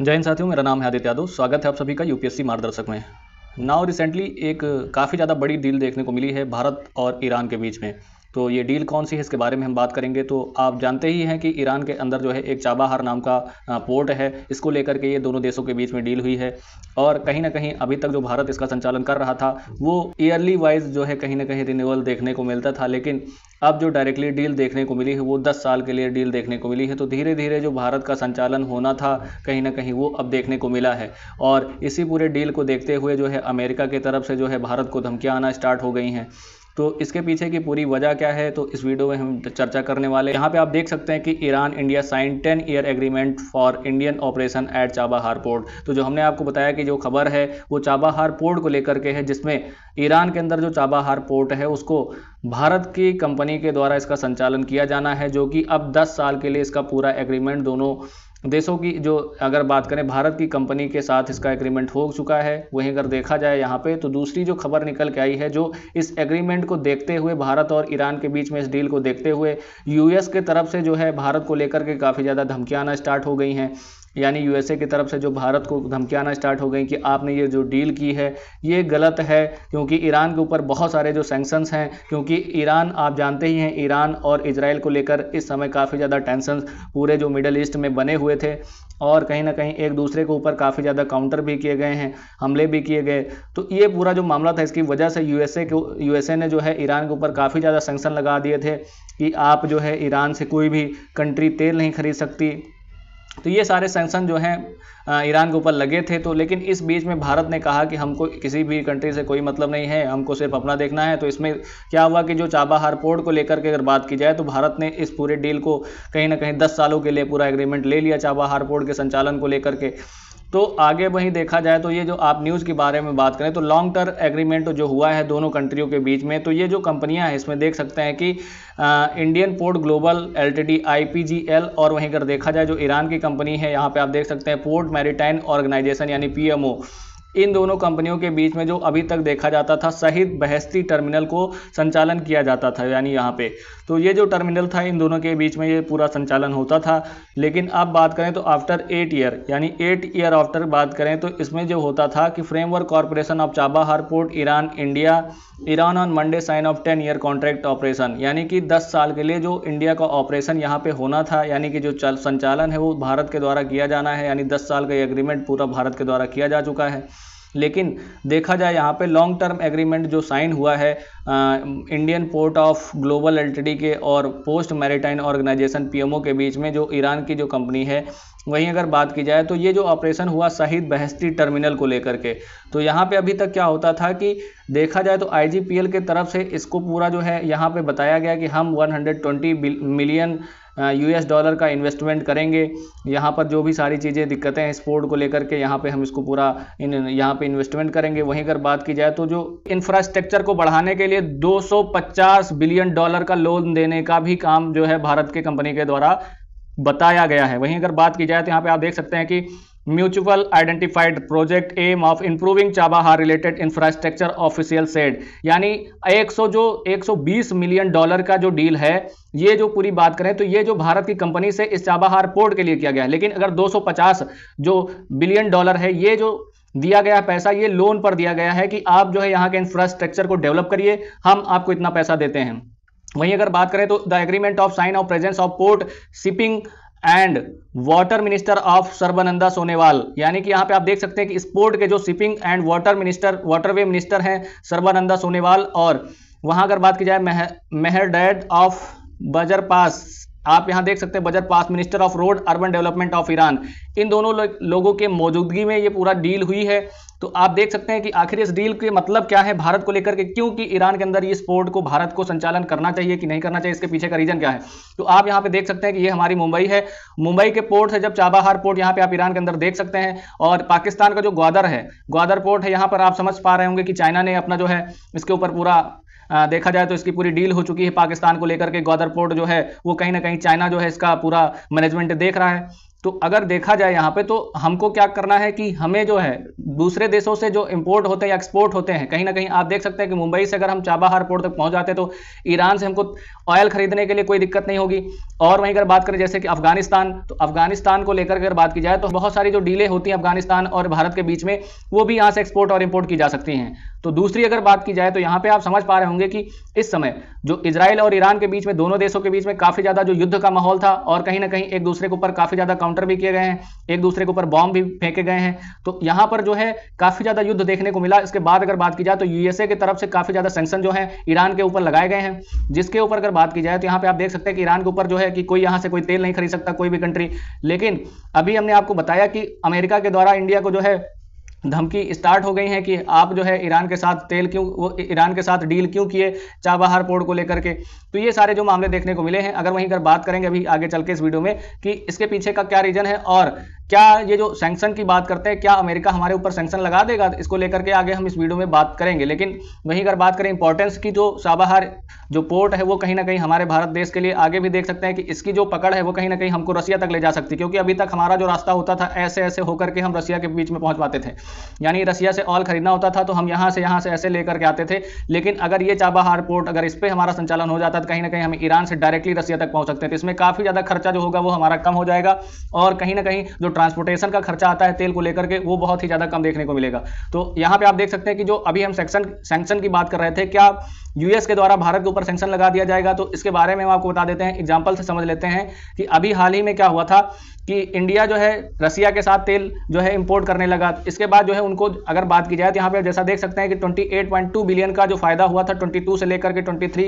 जय हिंद साथियों मेरा नाम है आदित्य यादव स्वागत है आप सभी का यूपीएससी मार्गदर्शक में नाउ रिसेंटली एक काफ़ी ज़्यादा बड़ी डील देखने को मिली है भारत और ईरान के बीच में तो ये डील कौन सी है इसके बारे में हम बात करेंगे तो आप जानते ही हैं कि ईरान के अंदर जो है एक चाबाहार नाम का पोर्ट है इसको लेकर के ये दोनों देशों के बीच में डील हुई है और कहीं ना कहीं अभी तक जो भारत इसका संचालन कर रहा था वो ईयरली वाइज जो है कहीं ना कहीं रिन्यूअल देखने को मिलता था लेकिन अब जो डायरेक्टली डील देखने को मिली है वो दस साल के लिए डील देखने को मिली है तो धीरे धीरे जो भारत का संचालन होना था कहीं ना कहीं वो अब देखने को मिला है और इसी पूरे डील को देखते हुए जो है अमेरिका की तरफ से जो है भारत को धमकियाँ आना स्टार्ट हो गई हैं तो इसके पीछे की पूरी वजह क्या है तो इस वीडियो में हम चर्चा करने वाले यहाँ पे आप देख सकते हैं कि Iran India sign ten year agreement for Indian operation at Chabahar port तो जो हमने आपको बताया कि जो खबर है वो चाबाहार पोर्ट को लेकर के है जिसमें ईरान के अंदर जो चाबाहार पोर्ट है उसको भारत की कंपनी के द्वारा इसका संचालन किया जाना है जो कि अब दस साल के लिए इसका पूरा एग्रीमेंट दोनों देशों की जो अगर बात करें भारत की कंपनी के साथ इसका एग्रीमेंट हो चुका है वहीं अगर देखा जाए यहाँ पे तो दूसरी जो खबर निकल के आई है जो इस एग्रीमेंट को देखते हुए भारत और ईरान के बीच में इस डील को देखते हुए यूएस के तरफ से जो है भारत को लेकर के काफ़ी ज़्यादा धमकियाँ आना स्टार्ट हो गई हैं यानी यूएसए की तरफ से जो भारत को धमकियाना स्टार्ट हो गई कि आपने ये जो डील की है ये गलत है क्योंकि ईरान के ऊपर बहुत सारे जो सैंक्शंस हैं क्योंकि ईरान आप जानते ही हैं ईरान और इसराइल को लेकर इस समय काफ़ी ज़्यादा टेंशन पूरे जो मिडल ईस्ट में बने हुए थे और कहीं ना कहीं एक दूसरे के ऊपर काफ़ी ज़्यादा काउंटर भी किए गए हैं हमले भी किए गए तो ये पूरा जो मामला था इसकी वजह से यूएसए को यूएसए ने जो है ईरान के ऊपर काफ़ी ज़्यादा सेंक्शन लगा दिए थे कि आप जो है ईरान से कोई भी कंट्री तेल नहीं खरीद सकती तो ये सारे सेंक्शन जो हैं ईरान के ऊपर लगे थे तो लेकिन इस बीच में भारत ने कहा कि हमको किसी भी कंट्री से कोई मतलब नहीं है हमको सिर्फ अपना देखना है तो इसमें क्या हुआ कि जो चाबाहार पोर्ट को लेकर के अगर बात की जाए तो भारत ने इस पूरे डील को कहीं ना कहीं दस सालों के लिए पूरा एग्रीमेंट ले लिया चाबाहार पोर्ट के संचालन को लेकर के तो आगे वहीं देखा जाए तो ये जो आप न्यूज़ के बारे में बात करें तो लॉन्ग टर्म एग्रीमेंट जो हुआ है दोनों कंट्रियों के बीच में तो ये जो कंपनियां हैं इसमें देख सकते हैं कि uh, Indian port global L T और वहीं अगर देखा जाए जो ईरान की कंपनी है यहाँ पे आप देख सकते हैं पोर्ट मैरिटाइन ऑर्गेनाइजेशन यानी पी इन दोनों कंपनियों के बीच में जो अभी तक देखा जाता था शहीद बहस्ती टर्मिनल को संचालन किया जाता था यानी यहाँ पे तो ये जो टर्मिनल था इन दोनों के बीच में ये पूरा संचालन होता था लेकिन अब बात करें तो आफ्टर एट ईयर यानी एट ईयर आफ्टर बात करें तो इसमें जो होता था कि framework corporation of Chabahar port Iran India Iran on Monday sign of ten year contract operation यानी कि दस साल के लिए जो इंडिया का ऑपरेशन यहाँ पर होना था यानी कि जो संचालन है वो भारत के द्वारा किया जाना है यानी दस साल का एग्रीमेंट पूरा भारत के द्वारा किया जा चुका है लेकिन देखा जाए यहाँ पे लॉन्ग टर्म एग्रीमेंट जो साइन हुआ है uh, Indian port of global L के और पोस्ट मैरिटाइन ऑर्गेनाइजेशन पीएमओ के बीच में जो ईरान की जो कंपनी है वहीं अगर बात की जाए तो ये जो ऑपरेशन हुआ शहीद बहस्ती टर्मिनल को लेकर के तो यहाँ पे अभी तक क्या होता था कि देखा जाए तो आईजीपीएल के तरफ से इसको पूरा जो है यहाँ पे बताया गया कि हम 120 मिलियन यूएस डॉलर का इन्वेस्टमेंट करेंगे यहाँ पर जो भी सारी चीज़ें दिक्कतें हैं स्पोर्ट को लेकर के यहाँ पे हम इसको पूरा इन यहाँ पे इन्वेस्टमेंट करेंगे वहीं अगर बात की जाए तो जो इंफ्रास्ट्रक्चर को बढ़ाने के लिए 250 बिलियन डॉलर का लोन देने का भी काम जो है भारत के कंपनी के द्वारा बताया गया है वहीं अगर बात की जाए तो यहाँ पर आप देख सकते हैं कि mutual identified project aim of improving Chabahar related infrastructure official said यानी 100 जो 120 मिलियन डॉलर का जो डील है ये जो पूरी बात करें तो ये जो भारत की कंपनी से इस चाबाहार पोर्ट के लिए किया गया है लेकिन अगर 250 जो बिलियन डॉलर है ये जो दिया गया पैसा ये लोन पर दिया गया है कि आप जो है यहाँ के इंफ्रास्ट्रक्चर को डेवलप करिए हम आपको इतना पैसा देते हैं वहीं अगर बात करें तो the agreement of sign of presence of port shipping and water minister of Sarbananda Sonowal यानी कि यहाँ पे आप देख सकते हैं कि स्पोर्ट के जो shipping and water minister waterway minister हैं सर्बानंदा सोनेवाल और वहाँ अगर बात की जाए Mehrdad of Bazrpash आप यहाँ देख सकते हैं Bazrpash minister of road urban development of Iran इन दोनों लो, लोगों के मौजूदगी में ये पूरा डील हुई है तो आप देख सकते हैं कि आखिर इस डील के मतलब क्या है भारत को लेकर के क्योंकि ईरान के अंदर ये स्पोर्ट को भारत को संचालन करना चाहिए कि नहीं करना चाहिए इसके पीछे का रीजन क्या है तो आप यहां पे देख सकते हैं कि ये हमारी मुंबई है मुंबई के पोर्ट है जब चाबाहार पोर्ट यहां पे आप ईरान के अंदर देख सकते हैं और पाकिस्तान का जो ग्वादर है ग्वादर पोर्ट है यहां पर आप समझ पा रहे होंगे कि चाइना ने अपना जो है इसके ऊपर पूरा देखा जाए तो इसकी पूरी डील हो चुकी है पाकिस्तान को लेकर के ग्वादर पोर्ट जो है वो कहीं ना कहीं चाइना जो है इसका पूरा मैनेजमेंट देख रहा है तो अगर देखा जाए यहाँ पे तो हमको क्या करना है कि हमें जो है दूसरे देशों से जो इम्पोर्ट होते हैं या एक्सपोर्ट होते हैं कहीं ना कहीं आप देख सकते हैं कि मुंबई से अगर हम चाबाहार पोर्ट तक पहुँच जाते तो ईरान से हमको ऑयल खरीदने के लिए कोई दिक्कत नहीं होगी और वहीं अगर बात करें जैसे कि अफगानिस्तान तो अफगानिस्तान को लेकर अगर बात की जाए तो बहुत सारी जो डीलें होती हैं अफगानिस्तान और भारत के बीच में वो भी यहाँ से एक्सपोर्ट और इम्पोर्ट की जा सकती हैं तो दूसरी अगर बात की जाए तो यहां पे आप समझ पा रहे होंगे कि इस समय जो इसराइल और ईरान के बीच में दोनों देशों के बीच में काफ़ी ज़्यादा जो युद्ध का माहौल था और कहीं ना कहीं एक दूसरे के ऊपर काफ़ी ज़्यादा काउंटर भी किए गए हैं एक दूसरे के ऊपर बॉम्ब भी फेंके गए हैं तो यहां पर जो है काफ़ी ज़्यादा युद्ध देखने को मिला इसके बाद अगर बात की जाए तो यूएसए की तरफ से काफ़ी ज़्यादा सेंक्शन जो है ईरान के ऊपर लगाए गए हैं जिसके ऊपर अगर बात की जाए तो यहाँ पर आप देख सकते हैं कि ईरान के ऊपर जो है कि कोई यहां से कोई तेल नहीं खरीद सकता कोई भी कंट्री लेकिन अभी हमने आपको बताया कि अमेरिका के द्वारा इंडिया को जो है धमकी स्टार्ट हो गई है कि आप जो है ईरान के साथ तेल क्यों वो ईरान के साथ डील क्यों किए चाबहार पोर्ट को लेकर के तो ये सारे जो मामले देखने को मिले हैं अगर वहीं अगर बात करेंगे अभी आगे चल के इस वीडियो में कि इसके पीछे का क्या रीजन है और क्या ये जो सैंक्शन की बात करते हैं क्या अमेरिका हमारे ऊपर सैंक्शन लगा देगा इसको लेकर के आगे हम इस वीडियो में बात करेंगे लेकिन वहीं अगर बात करें इंपॉर्टेंस की जो साबाहार जो पोर्ट है वो कहीं ना कहीं हमारे भारत देश के लिए आगे भी देख सकते हैं कि इसकी जो पकड़ है वो कहीं ना कहीं हमको रसिया तक ले जा सकती है क्योंकि अभी तक हमारा जो रास्ता होता था ऐसे ऐसे होकर के हम रसिया के बीच में पहुंच पाते थे यानी रसिया से ऑल खरीदना होता था तो हम यहाँ से यहाँ से ऐसे लेकर के आते थे लेकिन अगर ये चाबाहार पोर्ट अगर इस पर हमारा संचालन हो जाता तो कहीं ना कहीं हम ईरान से डायरेक्टली रसिया तक पहुँच सकते थे इसमें काफ़ी ज़्यादा खर्चा जो होगा वो हमारा कम हो जाएगा और कहीं ना कहीं जो ट्रांसपोर्टेशन का खर्चा आता है तेल को लेकर के वो बहुत ही ज़्यादा कम देखने को मिलेगा तो यहाँ पे आप देख सकते हैं कि जो अभी हम सेक्शन सेंक्शन की बात कर रहे थे क्या यूएस के द्वारा भारत के ऊपर सेंक्शन लगा दिया जाएगा तो इसके बारे में हम आपको बता देते हैं एग्जाम्पल से समझ लेते हैं कि अभी हाल ही में क्या हुआ था कि इंडिया जो है रसिया के साथ तेल जो है इंपोर्ट करने लगा इसके बाद जो है उनको अगर बात की जाए तो यहाँ पे जैसा देख सकते हैं कि 28.2 बिलियन का जो फायदा हुआ था 22 से लेकर के 23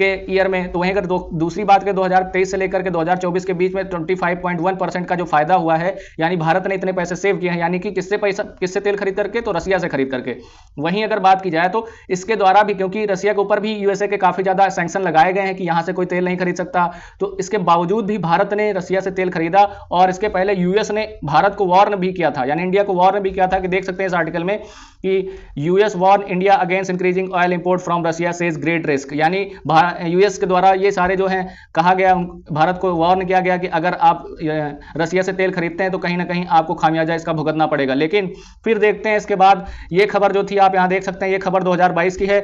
के ईयर में तो वहीं अगर दूसरी बात के 2023 से लेकर के 2024 के बीच में 25.1 परसेंट का जो फायदा हुआ है यानी भारत ने इतने पैसे सेव किए हैं यानी कि किससे पैसा किससे तेल खरीद करके तो रसिया से खरीद करके वहीं अगर बात की जाए तो इसके द्वारा भी क्योंकि रसिया के ऊपर भी यूएसए के काफी ज्यादा सेंक्शन लगाए गए हैं कि यहां से कोई तेल नहीं खरीद सकता तो इसके बावजूद भी भारत ने रसिया से तेल खरीदा और इसके पहले यूएस ने भारत को वार्न भी किया था यानी इंडिया को वार्न भी किया था कि देख सकते हैं इस आर्टिकल में कि US warn India against increasing oil import from Russia से ग्रेट रिस्क यानी भारत यूएस के द्वारा ये सारे जो हैं कहा गया भारत को वार्न किया गया कि अगर आप रसिया से तेल खरीदते हैं तो कहीं ना कहीं आपको खामियाजा इसका भुगतना पड़ेगा लेकिन फिर देखते हैं इसके बाद ये खबर जो थी आप यहाँ देख सकते हैं ये खबर 2022 की है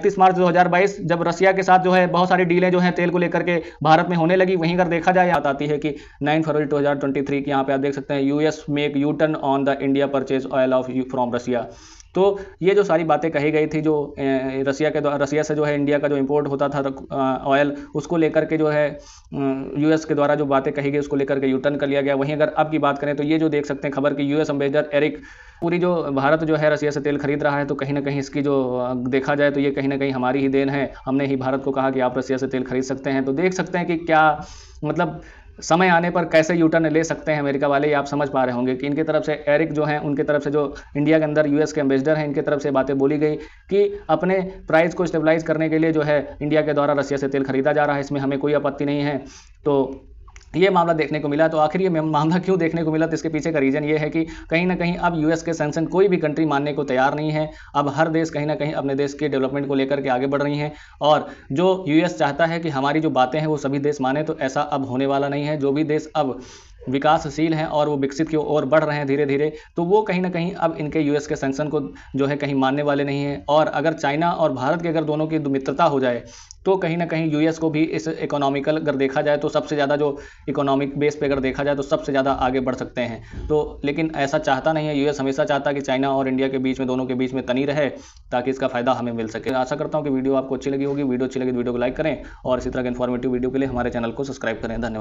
31 मार्च 2022 जब रसिया के साथ जो है बहुत सारी डीलें जो हैं तेल को लेकर के भारत में होने लगी वहीं अगर देखा जाए याद आती है कि नाइन फरवरी टू की यहाँ पे आप देख सकते हैं US make U turn on the India purchase oil of from Russia तो ये जो सारी बातें कही गई थी जो रसिया के द्वारा रसिया से जो है इंडिया का जो इम्पोर्ट होता था ऑयल उसको लेकर के जो है यूएस के द्वारा जो बातें कही गई उसको लेकर के यूटर्न कर लिया गया वहीं अगर अब की बात करें तो ये जो देख सकते हैं खबर कि यूएस एम्बेसडर एरिक पूरी जो भारत जो है रसिया से तेल खरीद रहा है तो कहीं ना कहीं इसकी जो देखा जाए तो ये कहीं ना कहीं हमारी ही देन है हमने ही भारत को कहा कि आप रसिया से तेल खरीद सकते हैं तो देख सकते हैं कि क्या मतलब समय आने पर कैसे यूटर्न ले सकते हैं अमेरिका वाले ये आप समझ पा रहे होंगे कि इनकी तरफ से एरिक जो हैं उनके तरफ से जो इंडिया के अंदर यूएस के एम्बेसडर हैं इनके तरफ से बातें बोली गई कि अपने प्राइस को स्टेबलाइज करने के लिए जो है इंडिया के द्वारा रसिया से तेल खरीदा जा रहा है इसमें हमें कोई आपत्ति नहीं है तो ये मामला देखने को मिला तो आखिर ये मामला क्यों देखने को मिला तो इसके पीछे का रीज़न ये है कि कहीं ना कहीं अब यूएस के सेंसन कोई भी कंट्री मानने को तैयार नहीं है अब हर देश कहीं ना कहीं अपने देश के डेवलपमेंट को लेकर के आगे बढ़ रही हैं और जो यूएस चाहता है कि हमारी जो बातें हैं वो सभी देश माने तो ऐसा अब होने वाला नहीं है जो भी देश अब विकासशील हैं और वो विकसित की ओर बढ़ रहे हैं धीरे धीरे तो वो कहीं ना कहीं अब इनके यूएस के सेंक्शन को जो है कहीं मानने वाले नहीं हैं और अगर चाइना और भारत की अगर दोनों की मित्रता हो जाए तो कहीं ना कहीं यूएस को भी इस इकोनॉमिकल अगर देखा जाए तो सबसे ज़्यादा जो इकोनॉमिक बेस पे अगर देखा जाए तो सबसे ज़्यादा आगे बढ़ सकते हैं तो लेकिन ऐसा चाहता नहीं है यूएस हमेशा चाहता है कि चाइना और इंडिया के बीच में दोनों के बीच में तनी रहे ताकि इसका फायदा हमें मिल सके आशा करता हूँ कि वीडियो आपको अच्छी लगी होगी वीडियो अच्छी लगी तो वीडियो को लाइक करें और इसी तरह के इन्फॉर्मेटिव वीडियो के लिए हमारे चैनल को सब्सक्राइब करें धन्यवाद